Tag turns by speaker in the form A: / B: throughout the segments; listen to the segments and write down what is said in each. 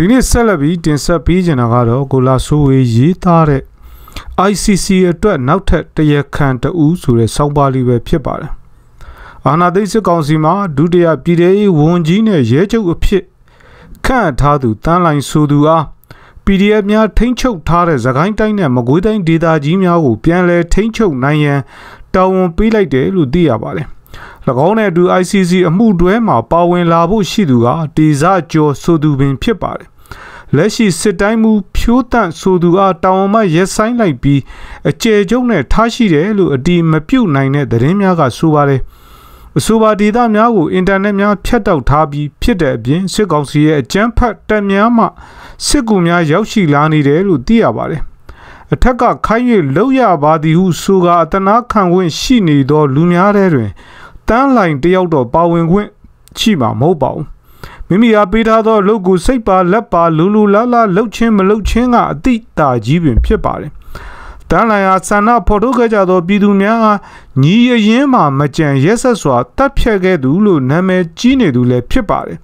A: ဒီနေ့ဆက်လက်ပြီးတင်ဆက်ပေးချင်တာကတော့ကိုလာဆိုးဝေးရေးသားတဲ့ ICC အတွက်နောက်ထပ်တရခံတူဆိုတဲ့စောင်းပါးလေးပဲဖြစ်ပါတယ်။အာနာသိစစ်ကောင်စီမှာဒုတိယပြည်ထရေးဝန်ကြီးနဲ့ရဲချုပ်အဖြစ်ခန့်ထားသူတန်းလိုင်းဆိုသူအား PDF များထိမ့်ချုပ်ထားတဲ့သခိုင်းတိုင်းနဲ့မကွေးတိုင်းဒေသကြီးများကိုပြန်လည်ထိမ့်ချုပ်နိုင်ရန်တာဝန်ပေးလိုက်တယ်လို့သိရပါတယ်။၎င်းနဲ့အတူ ICC အမှုတွဲမှာပါဝင်လာဖို့ရှိသူကတေဇကျော်ဆိုသူပင်ဖြစ်ပါတယ်လက်ရှိစစ်တိုင်းမှုဖြိုးတန့်ဆိုသူအားတောင်အမရက်ဆိုင်လိုက်ပြီးအကျယ်ကျုံနဲ့ထားရှိတယ်လို့အတီမပြုတ်နိုင်တဲ့သတင်းများကဆိုပါတယ်အဆိုပါဒေသများကိုအင်တာနက်များဖြတ်တောက်ထားပြီးဖြစ်တဲ့အပြင်စစ်ကောင်စီရဲ့အကြမ်းဖက်တပ်များမှစစ်ကူများရောက်ရှိလာနေတယ်လို့သိရပါတယ်အထက်ကခိုင်း၍လောက်ရပါသည်ဟုဆိုကာအတနာခံဝင်ရှိနေသော လူများထဲတွင်တန်းလိုင်တယောက်တော့ပါဝင်ခွင့်ရှိမှာမဟုတ်ပါဘူးမိမိအားပေးထားသောအလုပ်ကိုစိတ်ပါလက်ပါလူလူလားလားလှုပ်ချင်းမလှုပ်ချင်းကအတိတာကြီးပင်ဖြစ်ပါတယ်တန်လိုင်အားဆန္ဒဖော်ထုတ်ခဲ့ကြသောပြည်သူများအားညီအရင်မှမကြံရက်ဆက်စွာတတ်ဖြတ်ခဲ့သူလို့နာမည်ကြီးနေသူလည်းဖြစ်ပါတယ်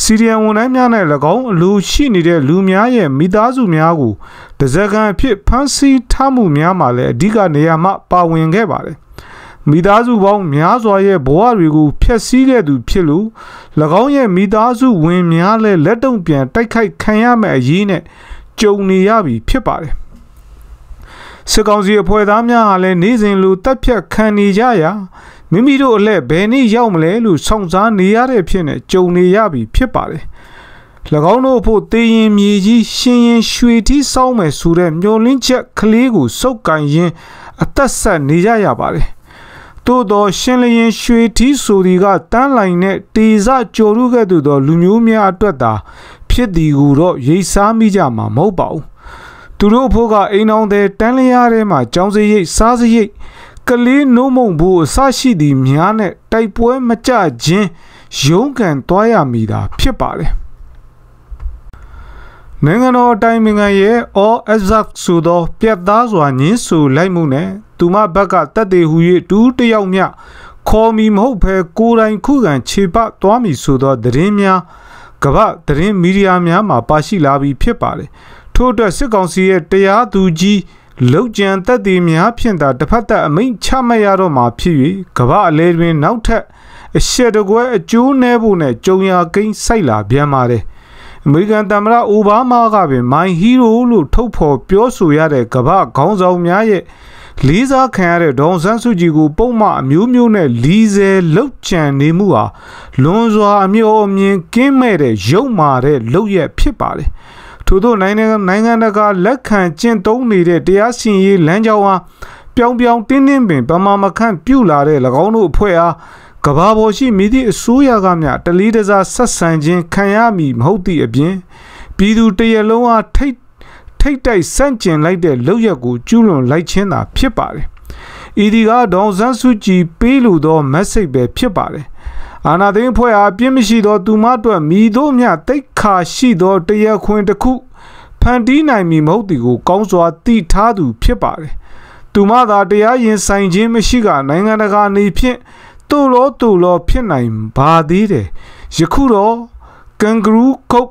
A: စီရီယံဝန်ထမ်းများနဲ့၎င်းအလိုရှိနေတဲ့လူများရဲ့မိသားစုများကိုတစကန်အဖြစ်ဖမ်းဆီးထားမှုများမှာလည်းအဓိကနေရာမှပါဝင်ခဲ့ပါတယ်မိသားစုပေါင်းများစွာရဲ့ဘဝတွေကိုဖျက်ဆီးခဲ့သူဖြစ်လို့၎င်းရဲ့မိသားစုဝင်များလည်းလက်တုံပြန်တိုက်ခိုက်ခံရမယ့်အရေးနဲ့ကြုံနေရပြီဖြစ်ပါတယ်စစ်ကောင်စီအဖွဲ့သားများဟာလည်းနေ့စဉ်လိုတပ်ဖြတ်ခံနေကြရာမိမိတို့အလဲဘယ်နည်းရောက်မလဲလို့စောင့်စားနေရတဲ့ဖြစ်နဲ့ကြုံနေရပြီဖြစ်ပါတယ်၎င်းတို့အဖို့တေရင်မြေကြီး ရှင်ရင်ရွှေတိစောင်းမယ်ဆိုတဲ့မျောလင်းချက်ကလေးကိုစုပ်ကန်ရင်း အသက်ဆက်နေကြရပါတယ်သို့သောရှင်လျင်ရွှေထီးဆိုသည်ကတန်းလိုင်နဲ့တေဇကြော်ရုခဲ့သူသောလူမျိုးများအတွက်သာဖြစ်သည်ဟုတော့ရိပ်စားမိကြမှာမဟုတ်ပါဘူးသူတို့ဖို့ကအိမ်အောင်တဲ့တန်းလျားထဲမှာကြောင်းစရိတ်စားစရိတ်ကလေးနှုံမုံဖို့အဆရှိသည်များနဲ့တိုက်ပွဲမကြခြင်းရုန်းကန်သွားရမိတာဖြစ်ပါလေ။နိုင်ငံတော်အတိုင်းအမြံရဲ့ all exact ဆိုသောပြတ်သားစွာညင်းဆိုလိုက်မှုနဲ့သူမဘက်ကတက်သေးဟူ၍တူးတယောက်မျှခေါ်မီမဟုတ်ဘဲကိုယ်တိုင်ခုခံခြေပသွားမည်ဆိုသောသတင်းများကမ္ဘာသတင်းမီဒီယာများမှာပါရှိလာပြီးဖြစ်ပါလေထို့အတွက်စစ်ကောင်စီရဲ့တရားသူကြီးလောက်ကျန်တက်သေးများဖြင့်သာတစ်ဖက်သက်အမိန့်ချမှတ်ရတော့မှာဖြစ်၍ကမ္ဘာအလဲတွင် နောက်ထပ်အရှက်တကွဲအကျိုးနှဲဖို့နဲ့ကြုံရကိန်းစိုက်လာပြန်ပါတယ်အမေရိကန်သမ္မတအိုဘားမားကပင် My Hero လို့ထုတ်ဖော်ပြောဆိုရတဲ့ကမ္ဘာခေါင်းဆောင်များရဲ့လေးစားခံရတဲ့ဒေါန်ဆန်းစုကြည်ကိုပုံမှန်အမျိုးမျိုးနဲ့လီစဲလောက်ချံနေမှုဟာလွန်စွာအမျိုးအမြင်ကင်းမဲ့တဲ့ရုပ်မာတဲ့လောက်ရဖြစ်ပါတယ်။ထို့သောနိုင်ငံနိုင်ငံတကာလက်ခံကျင့်သုံးနေတဲ့တရားစီရင်ရေးလမ်းကြောင်းဟာပြောင်ပြောင်တင်းတင်းပင်ပမာမခန့်ပြုတ်လာတဲ့၎င်းတို့အဖွဲ့အားကဘာပေါ်ရှိမိသည့်အစိုးရကမျှတလီတစားဆက်ဆံခြင်းခံရမည်မဟုတ်သည့်အပြင်ပြည်သူတရလုံးအားထိတ်ထိတ်တိုက်ဆန့်ကျင်လိုက်တဲ့လုပ်ရက်ကိုကျူးလွန်လိုက်ခြင်းသာဖြစ်ပါတယ်။ဤဒီကဒေါန်ဆန်းစုကြည်ပေးလိုသော မက်ဆေ့ပဲဖြစ်ပါတယ်။အာနာသိန်းဖွဲ့အားပြင်းမရှိသောသူမအတွက်မိတို့မျှတိတ်ခါရှိသော တရားခွင်တစ်ခုဖန်တီးနိုင်မည်မဟုတ်သည်ကိုကောင်းစွာသိထားသူဖြစ်ပါတယ်။သူမသာတရားရင်ဆိုင်ခြင်းမရှိကနိုင်ငံတကာနေဖြင့်သူ့လောသူ့လော ဖြစ်နိုင်ပါသေးတယ်ယခုတော့ကန်ဂရူးခုတ်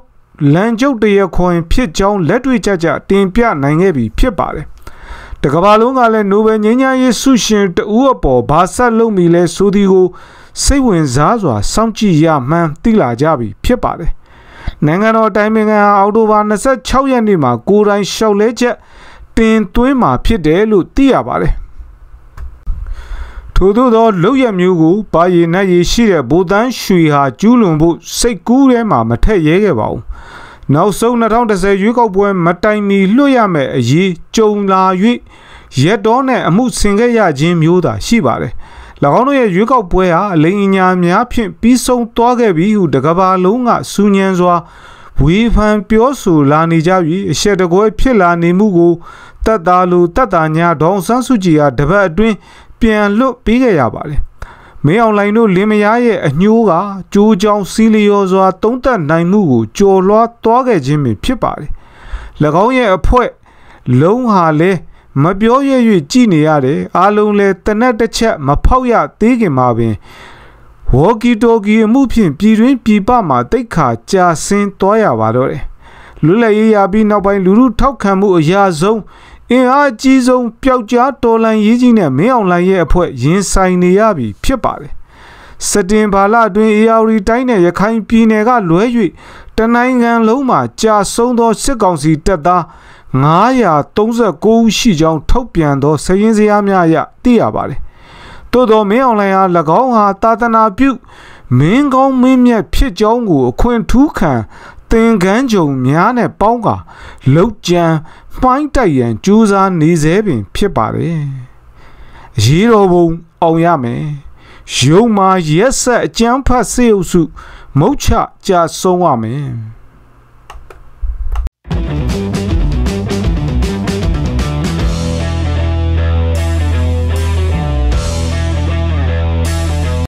A: လန်ကျုပ်တရခွင်ဖြစ်ကြောင်းလက်တွေ့ကြကြ တင်ပြနိုင်ခဲ့ပြီဖြစ်ပါတယ်တကဘာလုံးကလည်းနိုဘယ်ငြိမ်းချမ်းရေးဆုရှင်တဦးအပေါ်ဘာဆက်လုပ်မိလဲဆိုသည်ကိုစိတ်ဝင်စားစွာစောင့်ကြည့်ရမှန်းသိလာကြပြီဖြစ်ပါတယ်။နိုင်ငံတော်တိုင်ပင်ခံအောက်တိုဘာ26ရက်နေ့မှာကိုယ်တိုင်လျှောက်လဲချက်တင်သွင်းမှာဖြစ်တယ်လို့သိရပါတယ်ထို့သောလောက်ရမျိုးကိုပါရီနဲ့ရရှိတဲ့ဘူတန်ရွှေဟာကျူးလွန်ဖို့စိတ်ကူးထဲမှာမထက်ရဲခဲ့ပါဘူး။နောက်ဆုံး2010ရွေးကောက်ပွဲမတိုင်မီလွှတ်ရမယ့်အရေးကြုံလာ၍ရက်တော်နဲ့အမှုဆင်ခဲ့ရခြင်းမျိုးသာ ရှိပါတယ်။၎င်းတို့ရဲ့ရွေးကောက်ပွဲဟာအလိမ်ညာများဖြင့်ပြီးဆုံးသွားခဲ့ပြီဟုတကဘာလုံးကစူညံစွာဝေဖန်ပြောဆိုလာနေကြပြီးအရှက်တကွဲဖြစ်လာနေမှုကိုတတ်တာလူတတ်တာညာဒေါန်ဆန်းစုကြည်ဟာတပတ်အတွင်းပြန်လွတ်ပေးခဲ့ရပါတယ်မင်းအောင်လှိုင်တို့လင်မယားရဲ့အညိုးကကြိုးကြောင်စီလျော်စွာတုံးတက်နိုင်မှုကိုကြော်လွှားသွားခဲ့ခြင်းပင်ဖြစ်ပါတယ်၎င်းရဲ့အဖွဲ့လုံးဟာလဲမပြောရွရွကြည်နေရတယ်အာလုံးလဲတနက်တစ်ချက်မဖောက်ရသေးခင်မှာပင်ဝေါ်ကီတိုကီအမှုဖြင့်ပြည်တွင်းပြည်ပမှာတိတ်ခါကြာဆင်းသွားရပါတော့တယ်လွတ်လပ်ရေးရပြီးနောက်ပိုင်းလူမှုထောက်ခံမှုအရာဆုံးအင်အားအကြီးဆုံးပျောက်ကြားတော်လန်ရေးကြီးနဲ့မင်းအောင်လှိုင်ရဲ့အဖွဲ့ရင်ဆိုင်နေရပြီဖြစ်ပါတယ်။စတင်ဘာလအတွင်းအေယာဝတီတိုင်းနဲ့ရခိုင်ပြည်နယ်က လွဲ၍တနိုင်ငံလုံးမှာ ကြာဆုံးသောစစ်ကောင်စီတပ်သား939ဦးရှိကြောင်းထုတ်ပြန်သောစာရင်းဇယားများအရသိရပါတယ်။သို့သောမင်းအောင်လှိုင်ဟာ၎င်းဟာသာသနာပြုမင်းကောင်းမင်းမြတ်ဖြစ်ကြောင်းကိုအခွင့်ထူးခံသင်္ကန်းကြုံများနဲ့ပေါင်းကာလောက်ကျန်ပိုင်းတိုက်ရန်ကြိုးစားနေစေပင် ဖြစ်ပါတယ်။ရေတော်ဘုံအောင်ရမယ်။ရုံမှာရက်ဆက်အကျန်းဖတ်စေုပ်စု မုတ်ချကြဆုံးရမယ်။